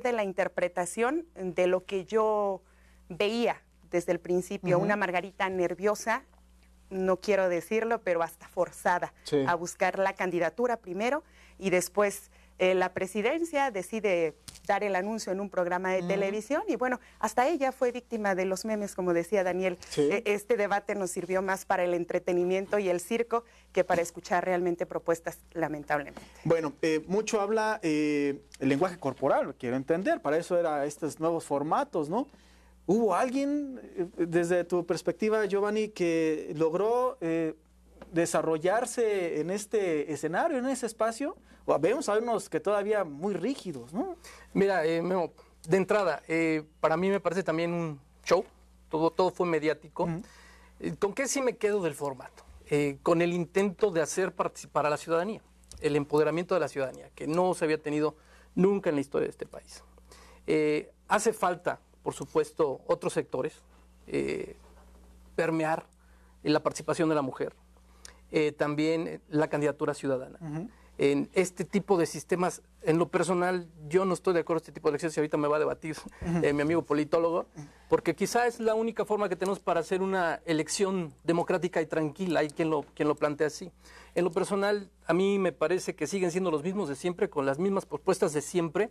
de la interpretación de lo que yo veía desde el principio, una Margarita nerviosa, no quiero decirlo, pero hasta forzada a buscar la candidatura primero y después eh, la presidencia decide dar el anuncio en un programa de mm. televisión y bueno, hasta ella fue víctima de los memes, como decía Daniel. E, este debate nos sirvió más para el entretenimiento y el circo que para escuchar realmente propuestas, lamentablemente. Bueno, eh, mucho habla eh, el lenguaje corporal, quiero entender, para eso eran estos nuevos formatos, ¿no? ¿Hubo alguien, desde tu perspectiva, Giovanni, que logró desarrollarse en este escenario, en ese espacio? O vemos a unos que todavía muy rígidos, ¿no? Mira, eh, Memo, de entrada, eh, para mí me parece también un show, todo, todo fue mediático. Eh, ¿Con qué sí me quedo del formato? con el intento de hacer participar a la ciudadanía, el empoderamiento de la ciudadanía, que no se había tenido nunca en la historia de este país. hace falta, por supuesto, otros sectores, permear la participación de la mujer, eh, también eh, la candidatura ciudadana. En este tipo de sistemas, en lo personal, yo no estoy de acuerdo con este tipo de elecciones y ahorita me va a debatir eh, mi amigo politólogo, porque quizá es la única forma que tenemos para hacer una elección democrática y tranquila, hay quien lo, quien lo plantea así. En lo personal, a mí me parece que siguen siendo los mismos de siempre, con las mismas propuestas de siempre,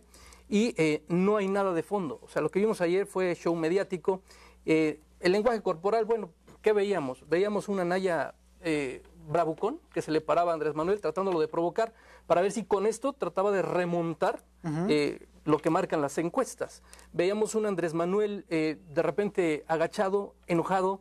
y no hay nada de fondo. O sea, lo que vimos ayer fue show mediático. el lenguaje corporal, bueno, ¿qué veíamos? Veíamos una Naya eh, bravucón que se le paraba a Andrés Manuel tratándolo de provocar para ver si con esto trataba de remontar eh, lo que marcan las encuestas. Veíamos un Andrés Manuel eh, de repente agachado, enojado,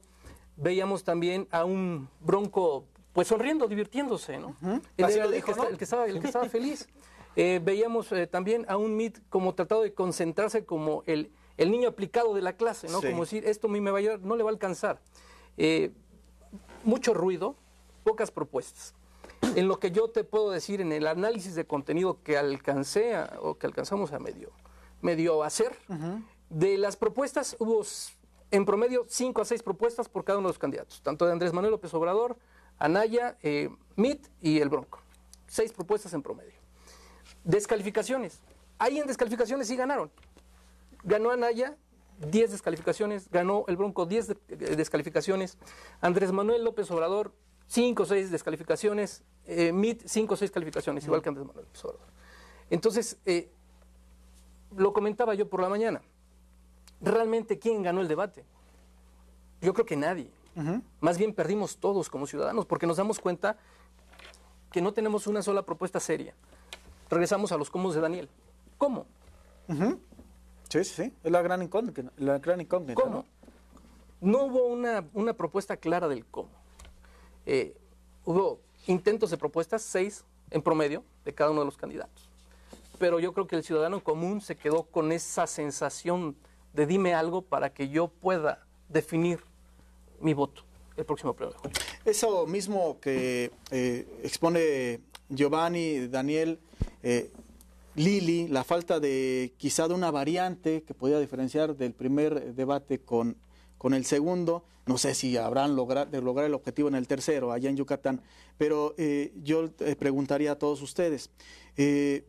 veíamos también a un bronco pues sonriendo, divirtiéndose, ¿no? el, que estaba, feliz. Eh, veíamos también a un Mit como tratado de concentrarse como el, niño aplicado de la clase, ¿no? Como decir, esto a mí me va a no le va a alcanzar. mucho ruido, pocas propuestas. En lo que yo te puedo decir en el análisis de contenido que alcancé o que alcanzamos a medio, medio hacer, de las propuestas hubo en promedio cinco a seis propuestas por cada uno de los candidatos, tanto de Andrés Manuel López Obrador, Anaya, eh, MIT y el Bronco. Seis propuestas en promedio. Descalificaciones. Ahí en descalificaciones sí ganaron. Ganó Anaya 10 descalificaciones, ganó el Bronco 10 eh, descalificaciones, Andrés Manuel López Obrador 5 o 6 descalificaciones, eh, MIT 5 o seis calificaciones, igual que Andrés Manuel López Entonces, eh, lo comentaba yo por la mañana, realmente quién ganó el debate. Yo creo que nadie. Más bien perdimos todos como ciudadanos porque nos damos cuenta que no tenemos una sola propuesta seria. Regresamos a los cómo de Daniel. ¿Cómo? Sí, Sí, sí, es la gran incógnita. La gran incógnita ¿Cómo? ¿no? hubo una propuesta clara del cómo. Eh, hubo intentos de propuestas, seis en promedio de cada uno de los candidatos. Pero yo creo que el ciudadano común se quedó con esa sensación de dime algo para que yo pueda definir mi voto el próximo pleno de julio. Eso mismo que eh, expone Giovanni, Daniel, eh, Lili, la falta de quizá de una variante que podía diferenciar del primer debate con con el segundo. No sé si habrán logrado lograr el objetivo en el tercero, allá en Yucatán. Pero eh, yo eh, preguntaría a todos ustedes, eh,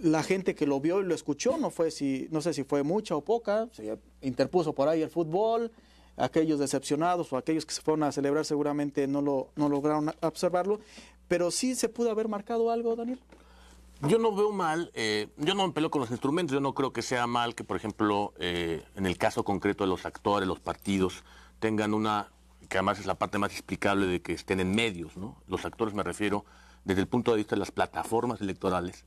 la gente que lo vio y lo escuchó, no, fue si, no sé si fue mucha o poca, se interpuso por ahí el fútbol, aquellos decepcionados o aquellos que se fueron a celebrar seguramente no, lo, no lograron observarlo, pero sí se pudo haber marcado algo, Daniel. Yo no veo mal, eh, yo no me peleo con los instrumentos, yo no creo que sea mal que, por ejemplo, eh, en el caso concreto de los actores, los partidos, tengan una, que además es la parte más explicable de que estén en medios, ¿no? Los actores me refiero desde el punto de vista de las plataformas electorales.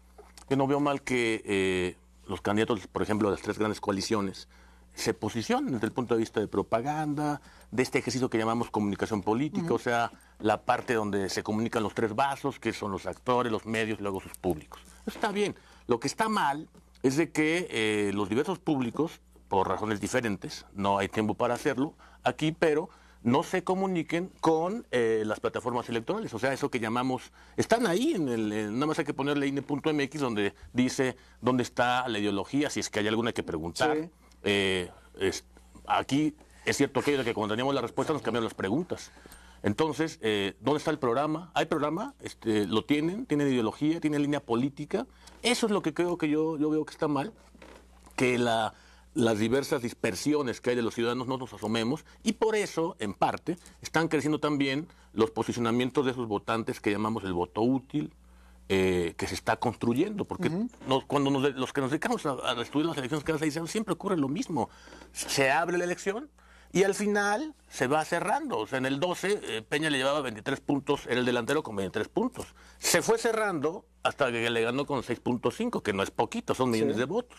Yo no veo mal que eh, los candidatos, por ejemplo, de las tres grandes coaliciones, se posicionan desde el punto de vista de propaganda, de este ejercicio que llamamos comunicación política, o sea, la parte donde se comunican los tres vasos, que son los actores, los medios y luego sus públicos. está bien. Lo que está mal es de que eh, los diversos públicos, por razones diferentes, no hay tiempo para hacerlo aquí, pero no se comuniquen con eh, las plataformas electorales. O sea, eso que llamamos, están ahí, en el, nada más hay que ponerle INE.mx donde dice dónde está la ideología, si es que hay alguna que preguntar. Eh, aquí es cierto que, que cuando teníamos la respuesta nos cambiaron las preguntas. Entonces, eh, ¿dónde está el programa? ¿Hay programa? Este, ¿Lo tienen? ¿Tienen ideología? ¿Tienen línea política? Eso es lo que creo que yo, yo veo que está mal, que las diversas dispersiones que hay de los ciudadanos no nos asomemos y por eso, en parte, están creciendo también los posicionamientos de esos votantes que llamamos el voto útil, eh, que se está construyendo, porque cuando los que nos dedicamos a, estudiar las elecciones que seis años siempre ocurre lo mismo. Se abre la elección y al final se va cerrando. O sea, en el 12 eh, Peña le llevaba 23 puntos, era el delantero con 23 puntos. Se fue cerrando hasta que le ganó con 6.5, que no es poquito, son millones de votos.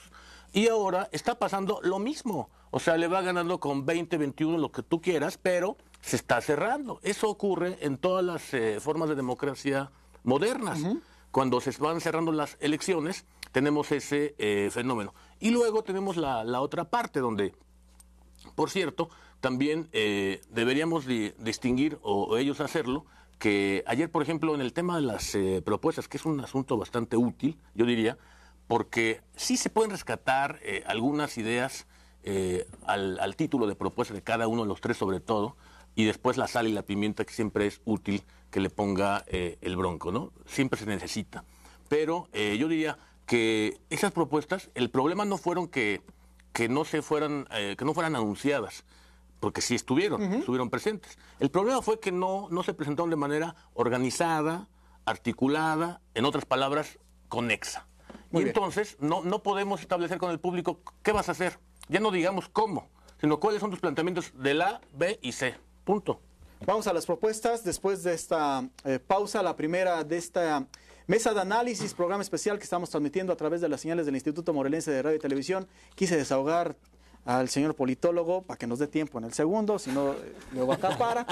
Y ahora está pasando lo mismo. O sea, le va ganando con 20, 21, lo que tú quieras, pero se está cerrando. Eso ocurre en todas las eh, formas de democracia modernas. Cuando se van cerrando las elecciones, tenemos ese eh, fenómeno. Y luego tenemos la, otra parte donde, por cierto, también eh, deberíamos distinguir, o, ellos hacerlo, que ayer, por ejemplo, en el tema de las eh, propuestas, que es un asunto bastante útil, yo diría, porque sí se pueden rescatar algunas ideas al, al título de propuesta de cada uno de los tres sobre todo, y después la sal y la pimienta que siempre es útil que le ponga eh, el bronco, ¿no? Siempre se necesita. Pero eh, yo diría que esas propuestas, el problema no fueron que, que no se fueran, eh, que no fueran anunciadas, porque sí estuvieron, estuvieron presentes. El problema fue que no, no se presentaron de manera organizada, articulada, en otras palabras, conexa. y entonces no, no podemos establecer con el público qué vas a hacer. Ya no digamos cómo, sino cuáles son tus planteamientos de la, B y C. Punto. Vamos a las propuestas después de esta eh, pausa, la primera de esta mesa de análisis, programa especial que estamos transmitiendo a través de las señales del Instituto Morelense de Radio y Televisión. Quise desahogar al señor politólogo para que nos dé tiempo en el segundo, si no, eh, a tapar,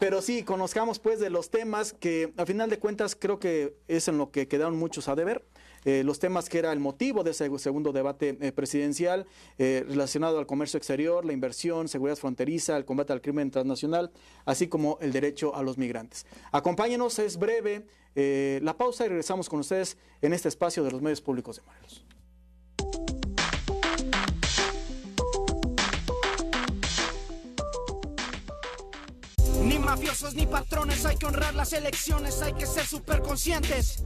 Pero sí, conozcamos pues de los temas que a final de cuentas creo que es en lo que quedaron muchos a deber. Eh, los temas que era el motivo de ese segundo debate eh, presidencial eh, relacionado al comercio exterior, la inversión, seguridad fronteriza, el combate al crimen transnacional, así como el derecho a los migrantes. Acompáñenos, es breve la pausa y regresamos con ustedes en este espacio de los medios públicos de Morelos. mafiosos ni patrones, hay que honrar las elecciones, hay que ser superconscientes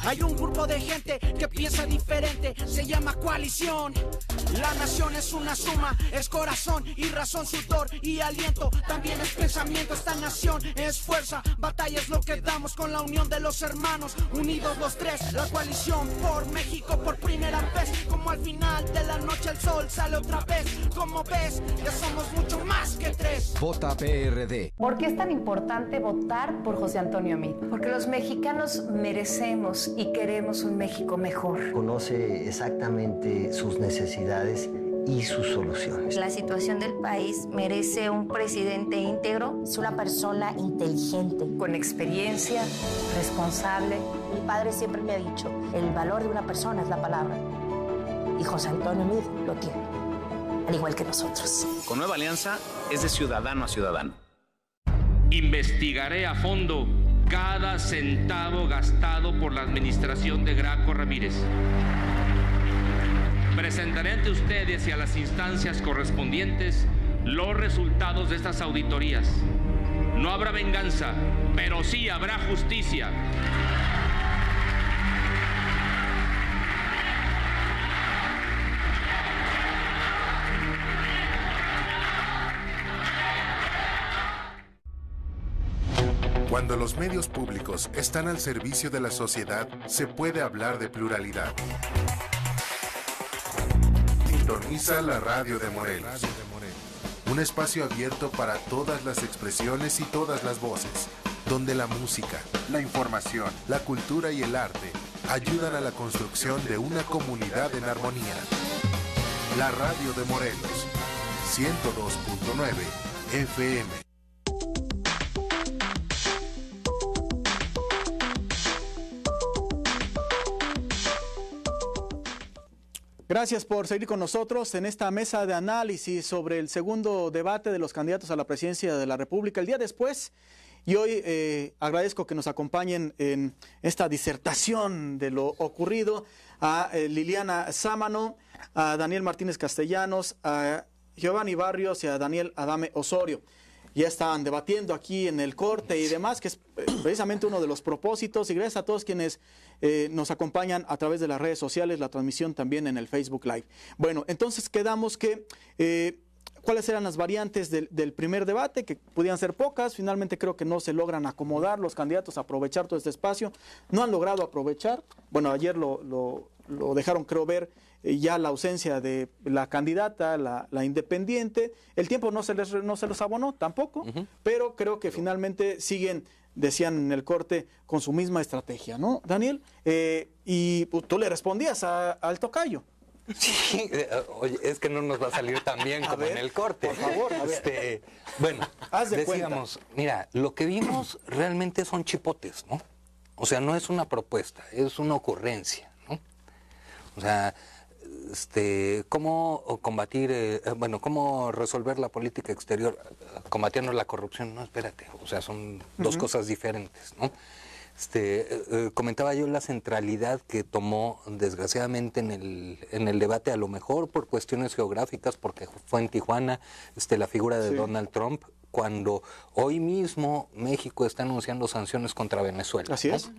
Hay un grupo de gente que piensa diferente, se llama coalición. La nación es una suma, es corazón y razón, sudor y aliento. También es pensamiento, esta nación es fuerza. Batalla es lo que damos con la unión de los hermanos, unidos los tres. La coalición por México por primera vez, como al final de la noche el sol sale otra vez. Como ves, ya somos mucho más que tres. Vota PRD tan importante votar por José Antonio Meade? Porque los mexicanos merecemos y queremos un México mejor. Conoce exactamente sus necesidades y sus soluciones. La situación del país merece un presidente íntegro. Es una persona inteligente, con experiencia, responsable. Mi padre siempre me ha dicho, el valor de una persona es la palabra. Y José Antonio Meade lo tiene, al igual que nosotros. Con Nueva Alianza es de ciudadano a ciudadano. Investigaré a fondo cada centavo gastado por la administración de Graco Ramírez. Presentaré ante ustedes y a las instancias correspondientes los resultados de estas auditorías. No habrá venganza, pero sí habrá justicia. Cuando los medios públicos están al servicio de la sociedad, se puede hablar de pluralidad. Sintoniza la radio de Morelos. Un espacio abierto para todas las expresiones y todas las voces, donde la música, la información, la cultura y el arte ayudan a la construcción de una comunidad en armonía. La radio de Morelos, 102.9 FM. Gracias por seguir con nosotros en esta mesa de análisis sobre el segundo debate de los candidatos a la presidencia de la República el día después. Y hoy eh, agradezco que nos acompañen en esta disertación de lo ocurrido a eh, Liliana Sámano, a Daniel Martínez Castellanos, a Giovanni Barrios y a Daniel Adame Osorio ya estaban debatiendo aquí en el corte y demás, que es eh, precisamente uno de los propósitos. Y gracias a todos quienes eh, nos acompañan a través de las redes sociales, la transmisión también en el Facebook Live. Bueno, entonces quedamos que... Eh, cuáles eran las variantes del, primer debate, que podían ser pocas, finalmente creo que no se logran acomodar los candidatos a aprovechar todo este espacio, no han logrado aprovechar, bueno, ayer lo, lo dejaron creo ver eh, ya la ausencia de la candidata, la, independiente. El tiempo no se les, no se los abonó tampoco, pero creo que finalmente siguen, decían en el corte, con su misma estrategia, ¿no, Daniel? Eh, y pues, tú le respondías al tocayo. Sí, eh, oye, es que no nos va a salir tan bien como en el corte. Por favor, Este, bueno, Haz de decíamos, cuenta. mira, lo que vimos realmente son chipotes, ¿no? O sea, no es una propuesta, es una ocurrencia, ¿no? O sea, este, cómo combatir, eh, eh, bueno, cómo resolver la política exterior combatiendo la corrupción, no, espérate, o sea, son dos cosas diferentes, ¿no? Este, eh, comentaba yo la centralidad que tomó desgraciadamente en el, en el debate, a lo mejor por cuestiones geográficas, porque fue en Tijuana este, la figura de Donald Trump, cuando hoy mismo México está anunciando sanciones contra Venezuela. Así es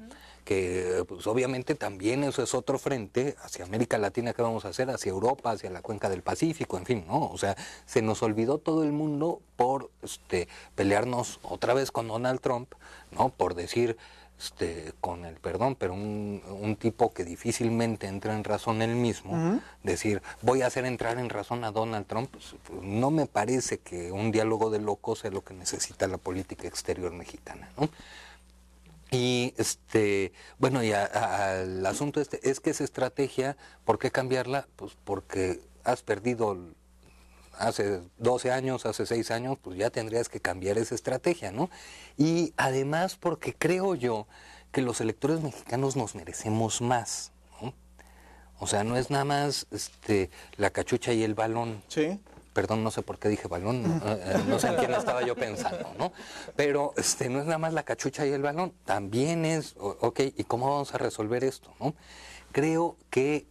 que pues, obviamente también eso es otro frente hacia América Latina que vamos a hacer, hacia Europa, hacia la cuenca del Pacífico, en fin, ¿no? O sea, se nos olvidó todo el mundo por este, pelearnos otra vez con Donald Trump, ¿no? Por decir, este, con el perdón, pero un, tipo que difícilmente entra en razón él mismo, decir, voy a hacer entrar en razón a Donald Trump, pues, no me parece que un diálogo de locos sea lo que necesita la política exterior mexicana, ¿no? Y este, bueno, y al asunto este, es que esa estrategia, ¿por qué cambiarla? Pues porque has perdido hace 12 años, hace 6 años, pues ya tendrías que cambiar esa estrategia, ¿no? Y además porque creo yo que los electores mexicanos nos merecemos más, ¿no? O sea, no es nada más este, la cachucha y el balón. Sí perdón, no sé por qué dije balón, eh, no, sé en quién estaba yo pensando, ¿no? Pero este, no es nada más la cachucha y el balón, también es, ok, ¿y cómo vamos a resolver esto? ¿no? Creo que,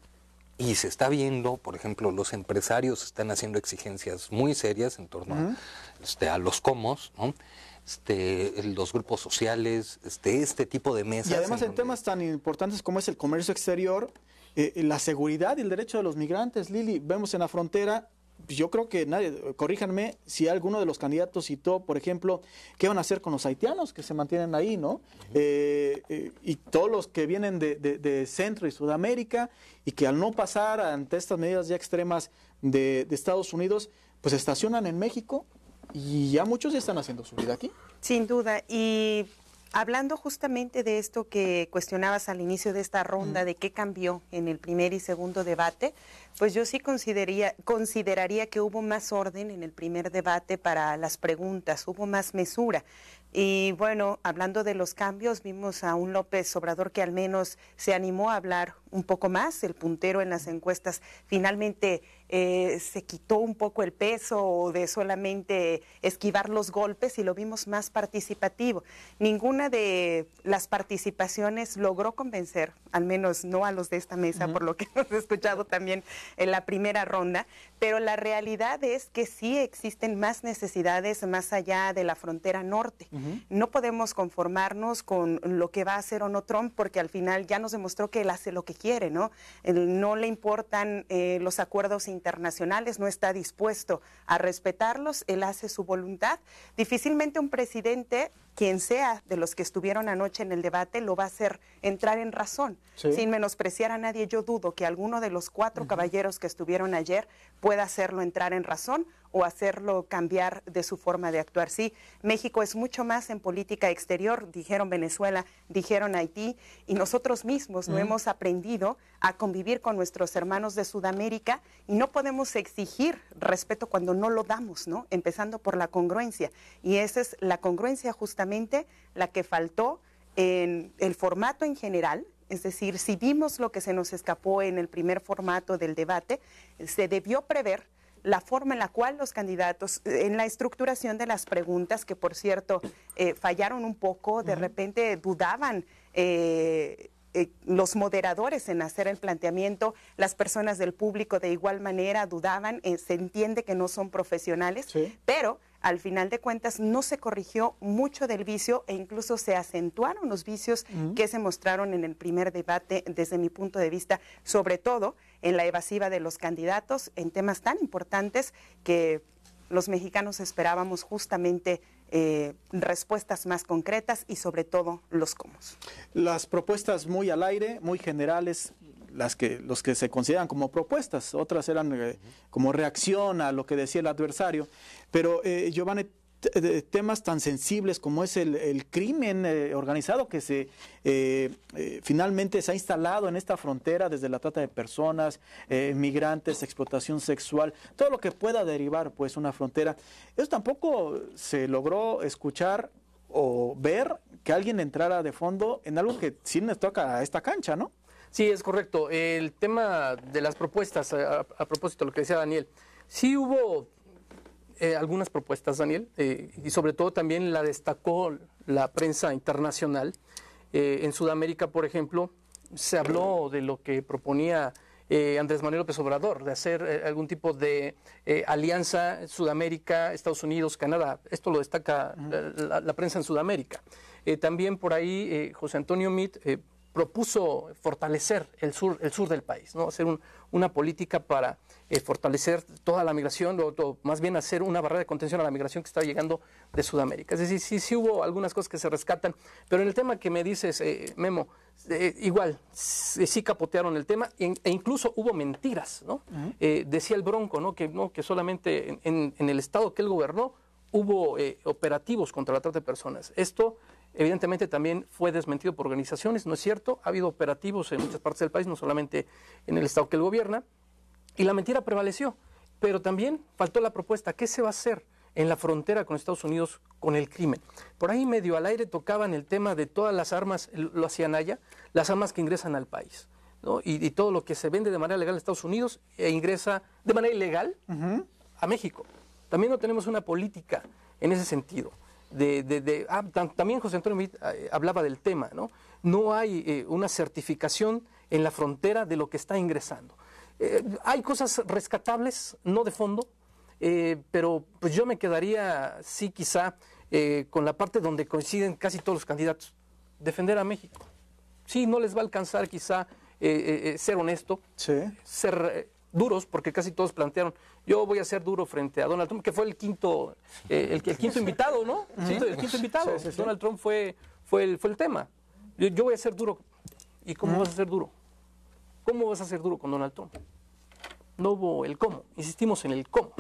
y se está viendo, por ejemplo, los empresarios están haciendo exigencias muy serias en torno a, este, los comos, ¿no? Este, los grupos sociales, este, este tipo de mesas. Y además en, temas tan importantes como es el comercio exterior, eh, la seguridad y el derecho de los migrantes, Lili, vemos en la frontera pues, yo creo que nadie, corríjanme si alguno de los candidatos citó, por ejemplo, qué van a hacer con los haitianos que se mantienen ahí, ¿no? Eh, eh, y todos los que vienen de, Centro y Sudamérica y que al no pasar ante estas medidas ya extremas de, de Estados Unidos, pues estacionan en México y ya muchos ya están haciendo su vida aquí. Sin duda, y Hablando justamente de esto que cuestionabas al inicio de esta ronda, de qué cambió en el primer y segundo debate, pues yo sí consideraría, consideraría que hubo más orden en el primer debate para las preguntas, hubo más mesura. Y bueno, hablando de los cambios, vimos a un López Obrador que al menos se animó a hablar un poco más, el puntero en las encuestas finalmente eh, se quitó un poco el peso de solamente esquivar los golpes y lo vimos más participativo. Ninguna de las participaciones logró convencer, al menos no a los de esta mesa, por lo que hemos escuchado también en la primera ronda, pero la realidad es que sí existen más necesidades más allá de la frontera norte. No podemos conformarnos con lo que va a hacer o no Trump, porque al final ya nos demostró que él hace lo que quiere, ¿no? No le importan eh, los acuerdos internacionales internacionales no está dispuesto a respetarlos, él hace su voluntad. Difícilmente un presidente, quien sea de los que estuvieron anoche en el debate, lo va a hacer entrar en razón. Sin menospreciar a nadie, yo dudo que alguno de los cuatro caballeros que estuvieron ayer pueda hacerlo entrar en razón o hacerlo cambiar de su forma de actuar. Sí, México es mucho más en política exterior, dijeron Venezuela, dijeron Haití, y nosotros mismos no hemos aprendido a convivir con nuestros hermanos de Sudamérica y no podemos exigir respeto cuando no lo damos, ¿no? Empezando por la congruencia. Y esa es la congruencia justamente la que faltó en el formato en general, es decir, si vimos lo que se nos escapó en el primer formato del debate, se debió prever la forma en la cual los candidatos, en la estructuración de las preguntas, que por cierto eh, fallaron un poco, de repente dudaban. Eh, eh, los moderadores en hacer el planteamiento, las personas del público de igual manera dudaban, se entiende que no son profesionales, pero al final de cuentas no se corrigió mucho del vicio e incluso se acentuaron los vicios que se mostraron en el primer debate desde mi punto de vista, sobre todo en la evasiva de los candidatos en temas tan importantes que los mexicanos esperábamos justamente eh, respuestas más concretas y sobre todo los cómo. Las propuestas muy al aire, muy generales, las que, los que se consideran como propuestas, otras eran eh, como reacción a lo que decía el adversario. Pero eh, Giovanni, eh, temas tan sensibles como es el, crimen eh, organizado que se finalmente se ha instalado en esta frontera desde la trata de personas, migrantes, explotación sexual, todo lo que pueda derivar pues una frontera. Eso tampoco se logró escuchar o ver que alguien entrara de fondo en algo que sí nos toca a esta cancha, ¿no? Sí, es correcto. El tema de las propuestas, a, propósito de lo que decía Daniel, sí hubo eh, algunas propuestas, Daniel, eh, y sobre todo también la destacó la prensa internacional. Eh, en Sudamérica, por ejemplo, se habló de lo que proponía Andrés Manuel López Obrador, de hacer algún tipo de alianza Sudamérica, Estados Unidos, Canadá. Esto lo destaca la, prensa en Sudamérica. también por ahí José Antonio Mit propuso fortalecer el sur, el sur del país, ¿no? hacer una política para eh, fortalecer toda la migración, o, más bien hacer una barrera de contención a la migración que estaba llegando de Sudamérica. Es decir, sí, sí hubo algunas cosas que se rescatan, pero en el tema que me dices, eh, Memo, eh, igual, sí capotearon el tema e, e incluso hubo mentiras. ¿no? decía el Bronco ¿no? Que, no, que solamente en, en el estado que él gobernó hubo operativos contra la trata de personas. Esto Evidentemente también fue desmentido por organizaciones, ¿no es cierto? Ha habido operativos en muchas partes del país, no solamente en el Estado que el gobierna, y la mentira prevaleció. Pero también faltó la propuesta, ¿qué se va a hacer en la frontera con Estados Unidos con el crimen? Por ahí medio al aire tocaban el tema de todas las armas, lo hacían allá, las armas que ingresan al país. Y, todo lo que se vende de manera legal a Estados Unidos e ingresa de manera ilegal a México. También no tenemos una política en ese sentido de, ah, también José Antonio ah, eh, hablaba del tema, ¿no? No hay eh, una certificación en la frontera de lo que está ingresando. Eh, hay cosas rescatables, no de fondo, pero pues yo me quedaría, sí, quizá, con la parte donde coinciden casi todos los candidatos, defender a México. Sí, no les va a alcanzar quizá ser honesto, ser duros, porque casi todos plantearon, yo voy a ser duro frente a Donald Trump, que fue el quinto, eh, el, quinto invitado, ¿no? El quinto invitado. Donald Trump fue, fue, el, fue el tema. Yo, voy a ser duro. ¿Y cómo vas a ser duro? ¿Cómo vas a ser duro con Donald Trump? No hubo el cómo, insistimos en el cómo.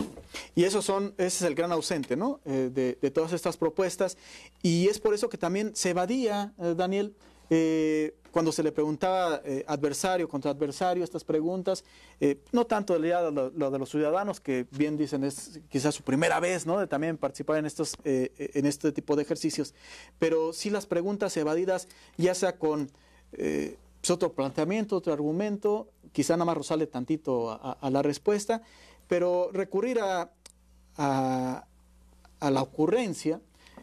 Y eso son, ese es el gran ausente, ¿no? Eh, de, todas estas propuestas. Y es por eso que también se evadía, eh, Daniel, eh, cuando se le preguntaba eh, adversario contra adversario estas preguntas, eh, no tanto la, la, de los ciudadanos, que bien dicen es quizás su primera vez, ¿no? De también participar en, estos, en este tipo de ejercicios, pero sí las preguntas evadidas, ya sea con pues otro planteamiento, otro argumento, quizá nada más rozarle tantito a, la respuesta, pero recurrir a la ocurrencia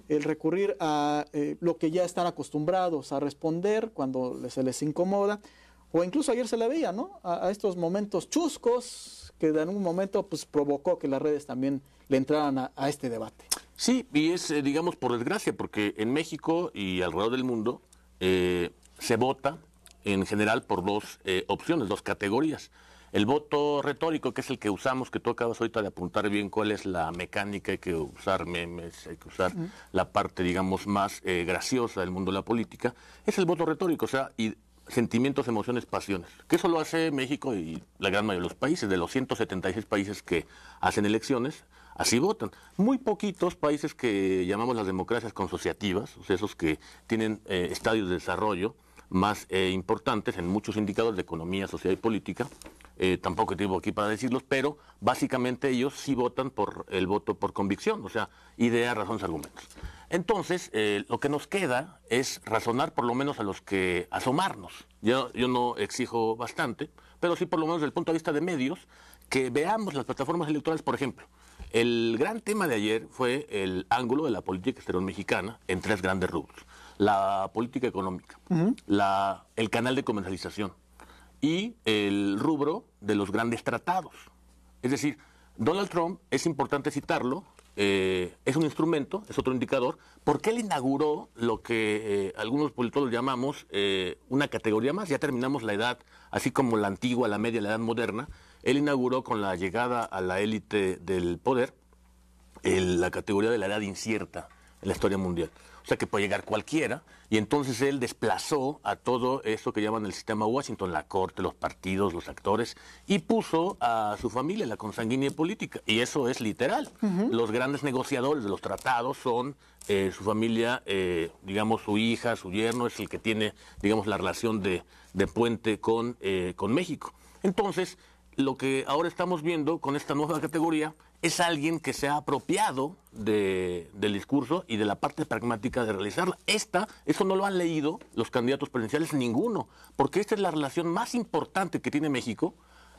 el recurrir a eh, lo que ya están acostumbrados a responder cuando se les incomoda, o incluso ayer se le veía, ¿no? A, estos momentos chuscos que en un momento pues, provocó que las redes también le entraran a, este debate. Sí, y es, eh, digamos, por desgracia, porque en México y alrededor del mundo eh, se vota en general por dos opciones, dos categorías. El voto retórico, que es el que usamos, que tú acabas ahorita de apuntar bien cuál es la mecánica, hay que usar memes, hay que usar la parte, digamos, más eh, graciosa del mundo de la política, es el voto retórico, o sea, y sentimientos, emociones, pasiones. Que eso lo hace México y la gran mayoría de los países, de los 176 países que hacen elecciones, así votan. Muy poquitos países que llamamos las democracias consociativas, o sea, esos que tienen eh, estadios de desarrollo, más eh, importantes en muchos indicadores de economía, sociedad y política. Eh, tampoco tengo aquí para decirlos, pero básicamente ellos sí votan por el voto por convicción, o sea, idea, razones, argumentos. Entonces, eh, lo que nos queda es razonar por lo menos a los que asomarnos. Yo, yo no exijo bastante, pero sí por lo menos desde el punto de vista de medios, que veamos las plataformas electorales, por ejemplo. El gran tema de ayer fue el ángulo de la política exterior mexicana en tres grandes rubros la política económica, la, el canal de comercialización y el rubro de los grandes tratados. Es decir, Donald Trump, es importante citarlo, eh, es un instrumento, es otro indicador, porque él inauguró lo que eh, algunos politólogos llamamos eh, una categoría más, ya terminamos la edad, así como la antigua, la media, la edad moderna, él inauguró con la llegada a la élite del poder la categoría de la edad incierta en la historia mundial. O sea que puede llegar cualquiera. Y entonces él desplazó a todo eso que llaman el sistema Washington, la corte, los partidos, los actores, y puso a su familia, la consanguínea política. Y eso es literal. Los grandes negociadores de los tratados son eh, su familia, eh, digamos, su hija, su yerno, es el que tiene, digamos, la relación de, puente con, eh, con México. Entonces, lo que ahora estamos viendo con esta nueva categoría es alguien que se ha apropiado de, del discurso y de la parte pragmática de realizarla. Esta, eso no lo han leído los candidatos presidenciales ninguno, porque esta es la relación más importante que tiene México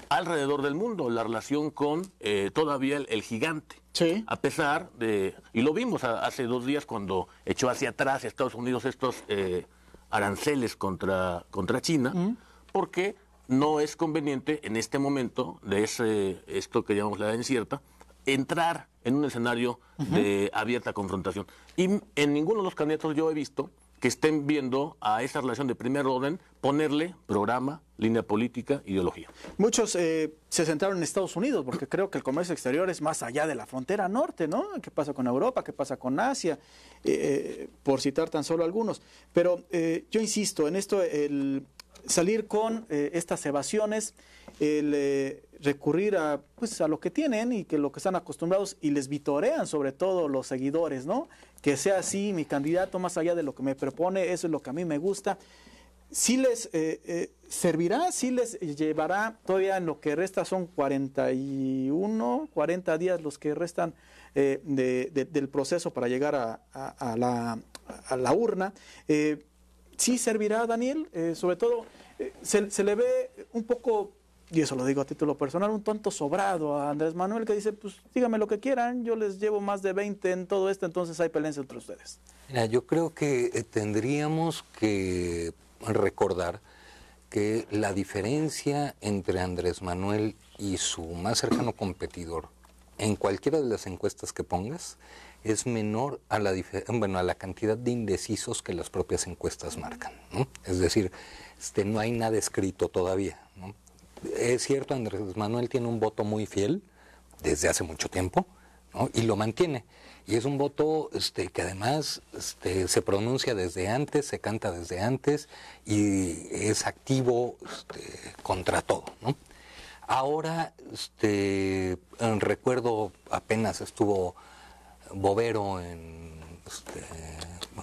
alrededor del mundo, la relación con eh, todavía el, gigante. Sí. A pesar de, y lo vimos hace dos días cuando echó hacia atrás Estados Unidos estos eh, aranceles contra, contra China, mm. porque no es conveniente en este momento de ese, esto que llamamos la edad incierta, entrar en un escenario de abierta confrontación. Y en ninguno de los candidatos yo he visto que estén viendo a esa relación de primer orden ponerle programa, línea política, ideología. Muchos eh, se centraron en Estados Unidos porque creo que el comercio exterior es más allá de la frontera norte, ¿no? ¿Qué pasa con Europa? ¿Qué pasa con Asia? Eh, eh, por citar tan solo algunos. Pero yo insisto, en esto el, salir con eh, estas evasiones, el eh, recurrir a, pues, a lo que tienen y que lo que están acostumbrados y les vitorean sobre todo los seguidores, ¿no? Que sea así mi candidato más allá de lo que me propone, eso es lo que a mí me gusta. Sí les eh, servirá, sí les llevará todavía en lo que resta, son 41, 40 días los que restan del proceso para llegar a, la, urna. Eh, sí servirá a Daniel, eh, sobre todo eh, se, le ve un poco, y eso lo digo a título personal, un tanto sobrado a Andrés Manuel que dice, pues díganme lo que quieran, yo les llevo más de 20 en todo esto, entonces hay pelencia entre ustedes. Mira, yo creo que eh, tendríamos que recordar que la diferencia entre Andrés Manuel y su más cercano competidor, en cualquiera de las encuestas que pongas, es menor a la, bueno, a la cantidad de indecisos que las propias encuestas marcan. Es decir, este, no hay nada escrito todavía. Es cierto, Andrés Manuel tiene un voto muy fiel desde hace mucho tiempo y lo mantiene. Y es un voto este, que además este, se pronuncia desde antes, se canta desde antes y es activo este, contra todo. ¿no? Ahora, este, recuerdo apenas estuvo Bovero en, este,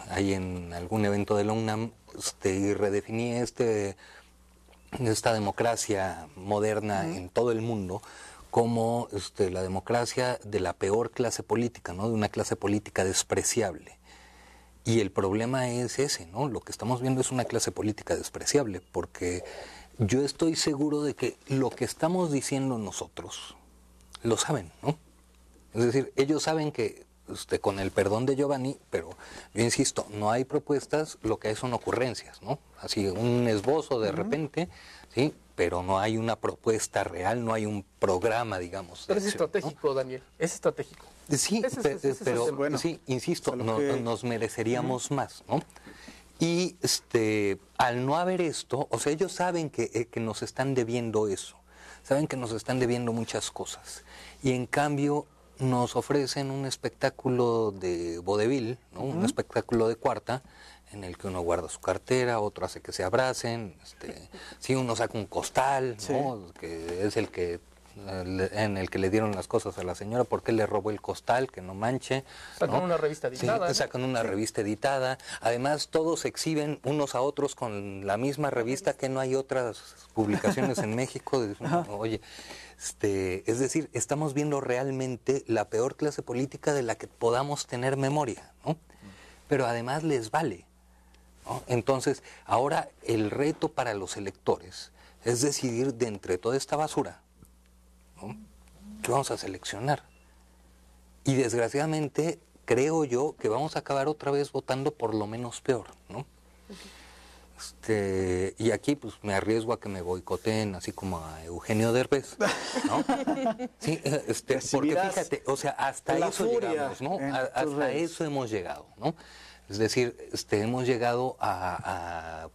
ahí en algún evento de la UNAM este, y redefiní este, esta democracia moderna en todo el mundo como este, la democracia de la peor clase política, ¿no? de una clase política despreciable. Y el problema es ese, ¿no? Lo que estamos viendo es una clase política despreciable, porque yo estoy seguro de que lo que estamos diciendo nosotros lo saben, ¿no? Es decir, ellos saben que con el perdón de Giovanni, pero yo insisto, no hay propuestas, lo que hay son ocurrencias, ¿no? Así un esbozo de repente, ¿sí? Pero no hay una propuesta real, no hay un programa, digamos. Pero es estratégico, Daniel, es estratégico. Eh, sí, eh, pero sí, insisto, nos mereceríamos más, ¿no? Y este, al no haber esto, o sea, ellos saben que, eh, que nos están debiendo eso, saben que nos están debiendo muchas cosas. Y en cambio, nos ofrecen un espectáculo de vodevil, un espectáculo de cuarta, en el que uno guarda su cartera, otro hace que se abracen, si este, uno saca un costal, que es el que en el que le dieron las cosas a la señora, porque le robó el costal, que no manche. Sacan una revista editada. sacan una revista editada. Además, todos exhiben unos a otros con la misma revista, que no hay otras publicaciones en México. Oye, este, es decir, estamos viendo realmente la peor clase política de la que podamos tener memoria, ¿no? Pero además les vale. Entonces, ahora el reto para los electores es decidir de entre toda esta basura, vamos a seleccionar. Y desgraciadamente creo yo que vamos a acabar otra vez votando por lo menos peor, ¿no? Este, y aquí pues me arriesgo a que me boicoteen, así como a Eugenio Derbez, ¿no? Eh, este, porque fíjate, o sea, hasta eso llegamos, ¿no? hasta eso hemos llegado, ¿no? Es decir, este, hemos llegado a,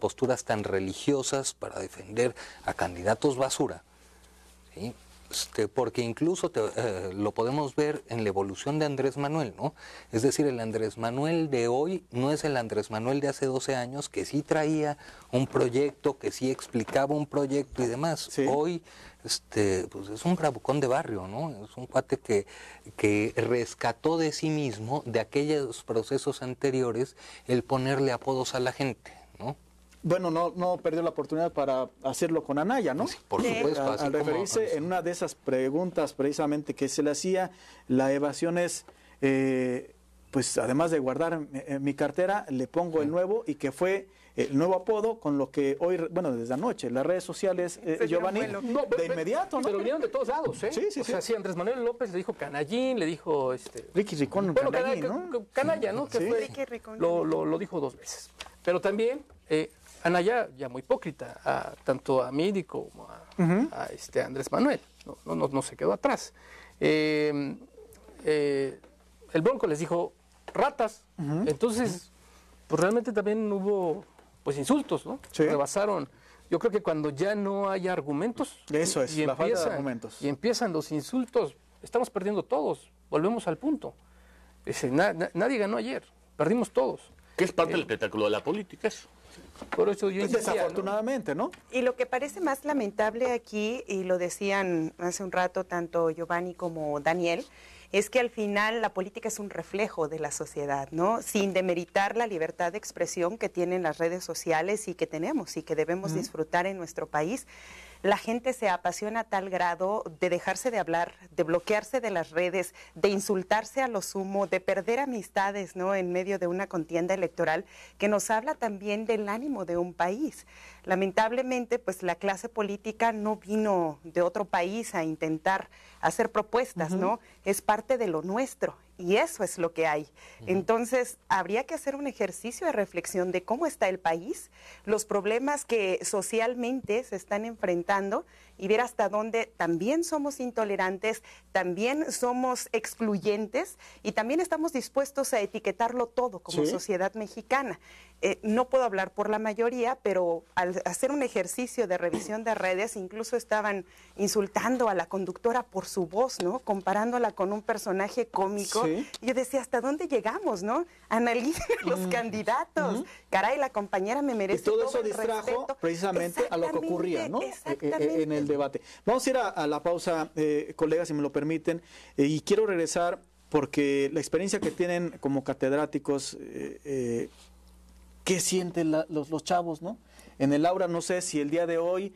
posturas tan religiosas para defender a candidatos basura, ¿sí? Este, porque incluso eh, lo podemos ver en la evolución de Andrés Manuel, ¿no? Es decir, el Andrés Manuel de hoy no es el Andrés Manuel de hace 12 años, que sí traía un proyecto, que sí explicaba un proyecto y demás. Hoy este, pues, es un bravucón de barrio, ¿no? Es un cuate que rescató de sí mismo, de aquellos procesos anteriores, el ponerle apodos a la gente bueno, no, no perdió la oportunidad para hacerlo con Anaya, ¿no? Sí, por supuesto. al referirse en una de esas preguntas precisamente que se le hacía, la evasión es, eh, pues además de guardar mi, eh, cartera, le pongo el nuevo y que fue el nuevo apodo con lo que hoy, bueno, desde anoche, las redes sociales, eh, Giovanni, de inmediato, ¿no? lo vinieron de todos lados, ¿eh? Sí, sí, sí. O sea, sí, Andrés Manuel López le dijo canallín, le dijo este. Ricky Ricón, bueno, canallín, ¿no? Canalla, ¿no? Ricky Ricón. Lo, lo, dijo dos veces. Pero también. Eh, Anaya llamó hipócrita a, tanto a Miri como a, este Andrés Manuel. No, no, no, se quedó atrás. Em, eh, el Bronco les dijo ratas. Entonces, pues realmente también hubo pues insultos, ¿no? Rebasaron. Yo creo que cuando ya no hay argumentos. Eso es, y, la empiezan, de argumentos. Y empiezan los insultos. Estamos perdiendo todos. Volvemos al punto. nadie ganó ayer. Perdimos todos. ¿Qué es parte del eh, espectáculo de la política, eso. Por eso yo Desafortunadamente, ¿no? Y lo que parece más lamentable aquí, y lo decían hace un rato tanto Giovanni como Daniel, es que al final la política es un reflejo de la sociedad, ¿no? Sin demeritar la libertad de expresión que tienen las redes sociales y que tenemos y que debemos disfrutar en nuestro país la gente se apasiona a tal grado de dejarse de hablar, de bloquearse de las redes, de insultarse a lo sumo, de perder amistades, ¿no? En medio de una contienda electoral que nos habla también del ánimo de un país. Lamentablemente, pues la clase política no vino de otro país a intentar hacer propuestas, ¿no? Es parte de lo nuestro y eso es lo que hay. Entonces, habría que hacer un ejercicio de reflexión de cómo está el país, los problemas que socialmente se están enfrentando y ver hasta dónde también somos intolerantes, también somos excluyentes y también estamos dispuestos a etiquetarlo todo como sociedad mexicana. Eh, no puedo hablar por la mayoría, pero al hacer un ejercicio de revisión de redes, incluso estaban insultando a la conductora por su voz, ¿no? Comparándola con un personaje cómico. yo decía, ¿hasta dónde llegamos, no? Analicen mm. los candidatos. Caray, la compañera me merece y todo, eso el precisamente a lo que ocurría, ¿no? E, e, en el debate. Vamos a ir a, la pausa, eh, colegas, si me lo permiten, eh, y quiero regresar porque la experiencia que tienen como catedráticos, eh, ¿qué sienten los, los, chavos, no? En el aura, no sé si el día de hoy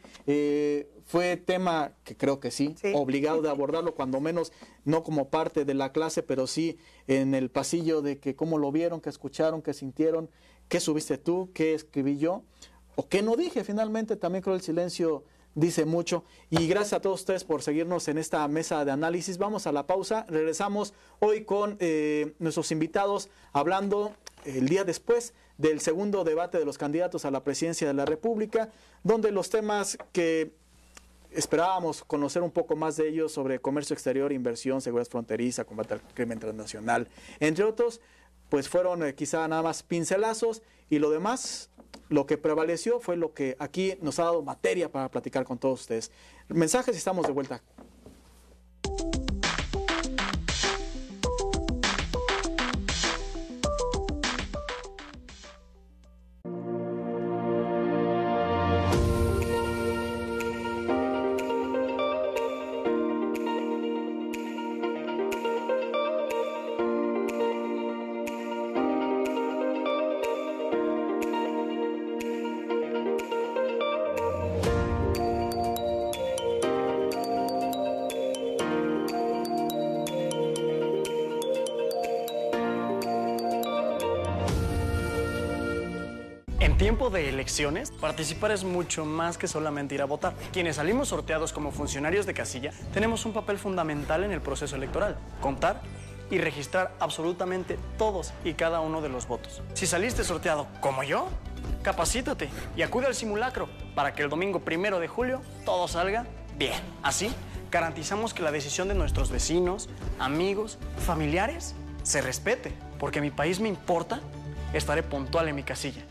fue tema que creo que sí, obligado de abordarlo, cuando menos no como parte de la clase, pero sí en el pasillo de que cómo lo vieron, que escucharon, que sintieron, qué subiste tú, qué escribí yo, o qué no dije. Finalmente también creo el silencio dice mucho. Y gracias a todos ustedes por seguirnos en esta mesa de análisis. Vamos a la pausa. Regresamos hoy con eh, nuestros invitados hablando eh, el día después del segundo debate de los candidatos a la presidencia de la República, donde los temas que esperábamos conocer un poco más de ellos sobre comercio exterior, inversión, seguridad fronteriza, combate al crimen transnacional, entre otros, pues fueron eh, quizá nada más pincelazos y lo demás, lo que prevaleció fue lo que aquí nos ha dado materia para platicar con todos ustedes. Mensajes y estamos de vuelta. tiempo de elecciones, participar es mucho más que solamente ir a votar. Quienes salimos sorteados como funcionarios de casilla tenemos un papel fundamental en el proceso electoral, contar y registrar absolutamente todos y cada uno de los votos. Si saliste sorteado como yo, capacítate y acude al simulacro para que el domingo primero de julio todo salga bien. Así garantizamos que la decisión de nuestros vecinos, amigos, familiares se respete, porque mi país me importa, estaré puntual en mi casilla.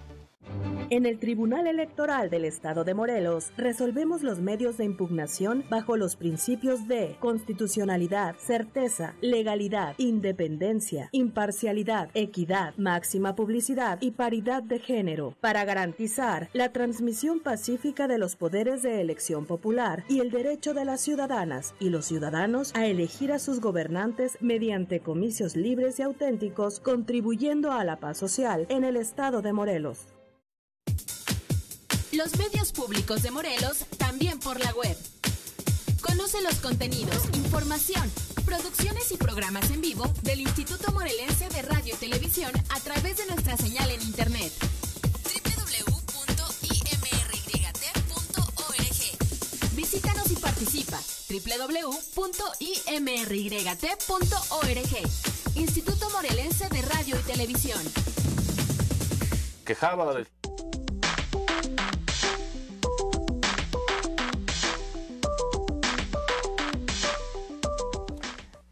En el Tribunal Electoral del Estado de Morelos resolvemos los medios de impugnación bajo los principios de constitucionalidad, certeza, legalidad, independencia, imparcialidad, equidad, máxima publicidad y paridad de género para garantizar la transmisión pacífica de los poderes de elección popular y el derecho de las ciudadanas y los ciudadanos a elegir a sus gobernantes mediante comicios libres y auténticos contribuyendo a la paz social en el Estado de Morelos los medios públicos de Morelos también por la web. Conoce los contenidos, información, producciones y programas en vivo del Instituto Morelense de Radio y Televisión a través de nuestra señal en Internet. www.imryt.org Visítanos y participa www.imryt.org Instituto Morelense de Radio y Televisión. Quejaba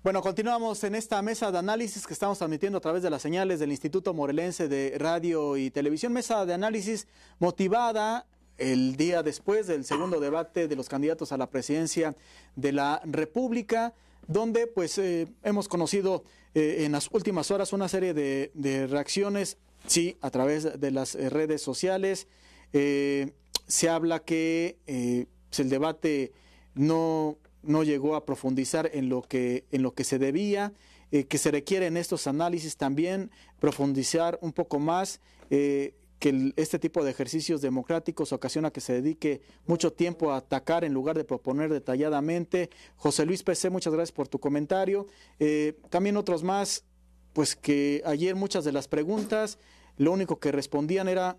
Bueno, continuamos en esta mesa de análisis que estamos transmitiendo a través de las señales del Instituto Morelense de Radio y Televisión. Mesa de análisis motivada el día después del segundo debate de los candidatos a la presidencia de la República, donde pues eh, hemos conocido eh, en las últimas horas una serie de, reacciones, sí, a través de las eh, redes sociales. se habla que pues, el debate no no llegó a profundizar en lo que, en lo que se debía, eh, que se requiere en estos análisis también profundizar un poco más. Eh, que este tipo de ejercicios democráticos ocasiona que se dedique mucho tiempo a atacar en lugar de proponer detalladamente. José Luis PC, muchas gracias por tu comentario. Eh, también otros más, pues que ayer muchas de las preguntas, lo único que respondían era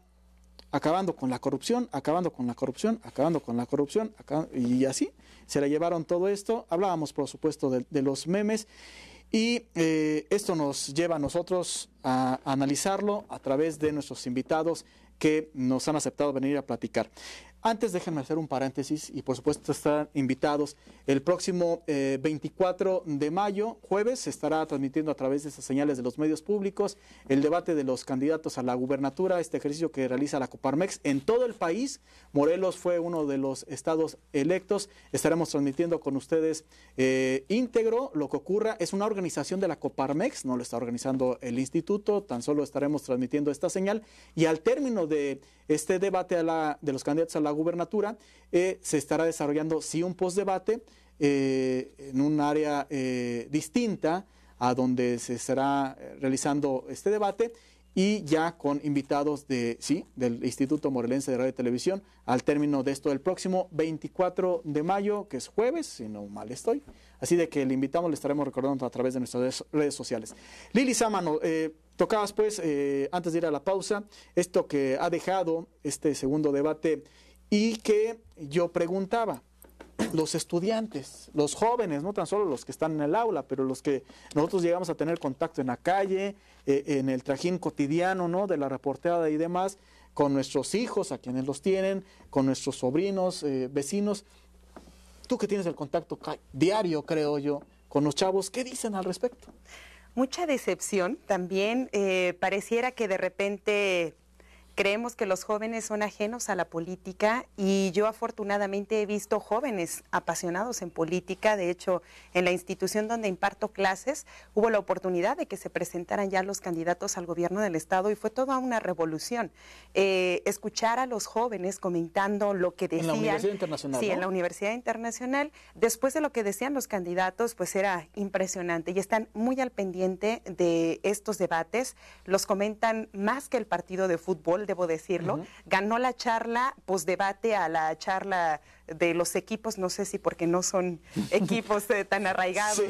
acabando con la corrupción, acabando con la corrupción, acabando con la corrupción, y así se la llevaron todo esto. Hablábamos, por supuesto, de, los memes. Y eh, esto nos lleva a nosotros a analizarlo a través de nuestros invitados que nos han aceptado venir a platicar. Antes déjenme hacer un paréntesis y por supuesto están invitados. El próximo 24 eh, de mayo, jueves, se estará transmitiendo a través de esas señales de los medios públicos el debate de los candidatos a la gubernatura, este ejercicio que realiza la Coparmex en todo el país. Morelos fue uno de los estados electos. Estaremos transmitiendo con ustedes eh, íntegro lo que ocurra. Es una organización de la Coparmex, no lo está organizando el instituto, tan solo estaremos transmitiendo esta señal. Y al término de este debate de los candidatos a la gubernatura eh, se estará desarrollando, sí, un postdebate eh, en un área eh, distinta a donde se estará realizando este debate y ya con invitados de, sí, del Instituto Morelense de Radio y Televisión al término de esto el próximo 24 de mayo, que es jueves, si no mal estoy. Así de que le invitamos, le estaremos recordando a través de nuestras redes sociales. Lili Sámano, eh, Tocabas pues, eh, antes de ir a la pausa, esto que ha dejado este segundo debate y que yo preguntaba, los estudiantes, los jóvenes, no tan solo los que están en el aula, pero los que nosotros llegamos a tener contacto en la calle, eh, en el trajín cotidiano, ¿no? De la reporteada y demás, con nuestros hijos, a quienes los tienen, con nuestros sobrinos, eh, vecinos. Tú que tienes el contacto diario, creo yo, con los chavos, ¿qué dicen al respecto? mucha decepción. También eh, pareciera que de repente Creemos que los jóvenes son ajenos a la política y yo afortunadamente he visto jóvenes apasionados en política. De hecho, en la institución donde imparto clases hubo la oportunidad de que se presentaran ya los candidatos al gobierno del Estado y fue toda una revolución. Eh, escuchar a los jóvenes comentando lo que decían. En la Universidad Internacional. Sí, en la Universidad Internacional. Después de lo que decían los candidatos, pues era impresionante y están muy al pendiente de estos debates. Los comentan más que el partido de fútbol debo decirlo, ganó la charla post-debate a la charla de los equipos, no sé si porque no son equipos eh, tan arraigados,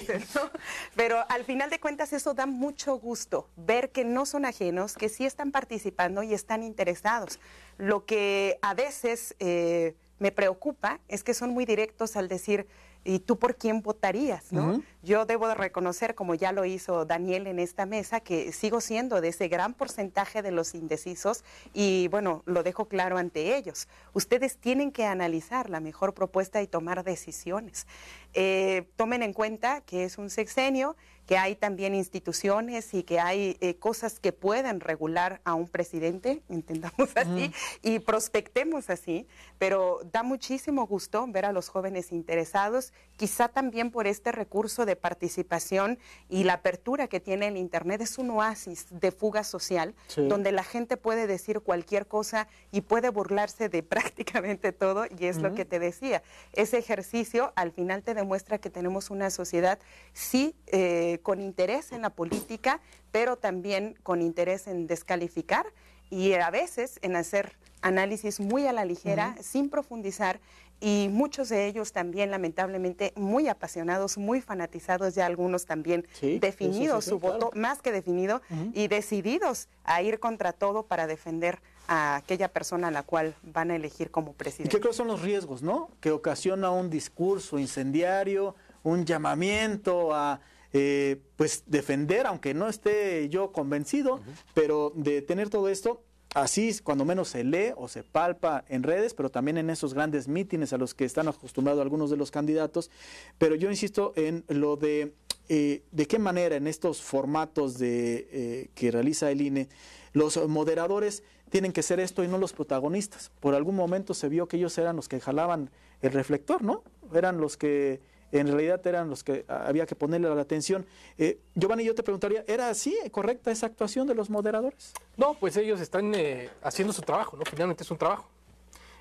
pero al final de cuentas eso da mucho gusto, ver que no son ajenos, que sí están participando y están interesados. Lo que a veces eh, me preocupa es que son muy directos al decir, ¿Y tú por quién votarías? ¿no? Yo debo de reconocer, como ya lo hizo Daniel en esta mesa, que sigo siendo de ese gran porcentaje de los indecisos y bueno, lo dejo claro ante ellos. Ustedes tienen que analizar la mejor propuesta y tomar decisiones. Eh, tomen en cuenta que es un sexenio que hay también instituciones y que hay eh, cosas que pueden regular a un presidente, entendamos así, y prospectemos así, pero da muchísimo gusto ver a los jóvenes interesados, quizá también por este recurso de participación y la apertura que tiene el Internet. Es un oasis de fuga social donde la gente puede decir cualquier cosa y puede burlarse de prácticamente todo, y es lo que te decía. Ese ejercicio al final te demuestra que tenemos una sociedad, sí, eh, con interés en la política, pero también con interés en descalificar y a veces en hacer análisis muy a la ligera, sin profundizar, y muchos de ellos también lamentablemente muy apasionados, muy fanatizados, ya algunos también definidos su voto, más que definido, y decididos a ir contra todo para defender a aquella persona a la cual van a elegir como presidente. qué creo son los riesgos, no? Que ocasiona un discurso incendiario, un llamamiento a eh, pues defender, aunque no esté yo convencido, pero de tener todo esto, así cuando menos se lee o se palpa en redes, pero también en esos grandes mítines a los que están acostumbrados algunos de los candidatos. Pero yo insisto en lo de eh, de qué manera en estos formatos de, eh, que realiza el INE, los moderadores tienen que ser esto y no los protagonistas. Por algún momento se vio que ellos eran los que jalaban el reflector, ¿no? Eran los que en realidad eran los que ah, había que ponerle a la atención. Eh, Giovanni, yo te preguntaría, ¿era así correcta esa actuación de los moderadores? No, pues ellos están eh, haciendo su trabajo, ¿no? Finalmente es un trabajo.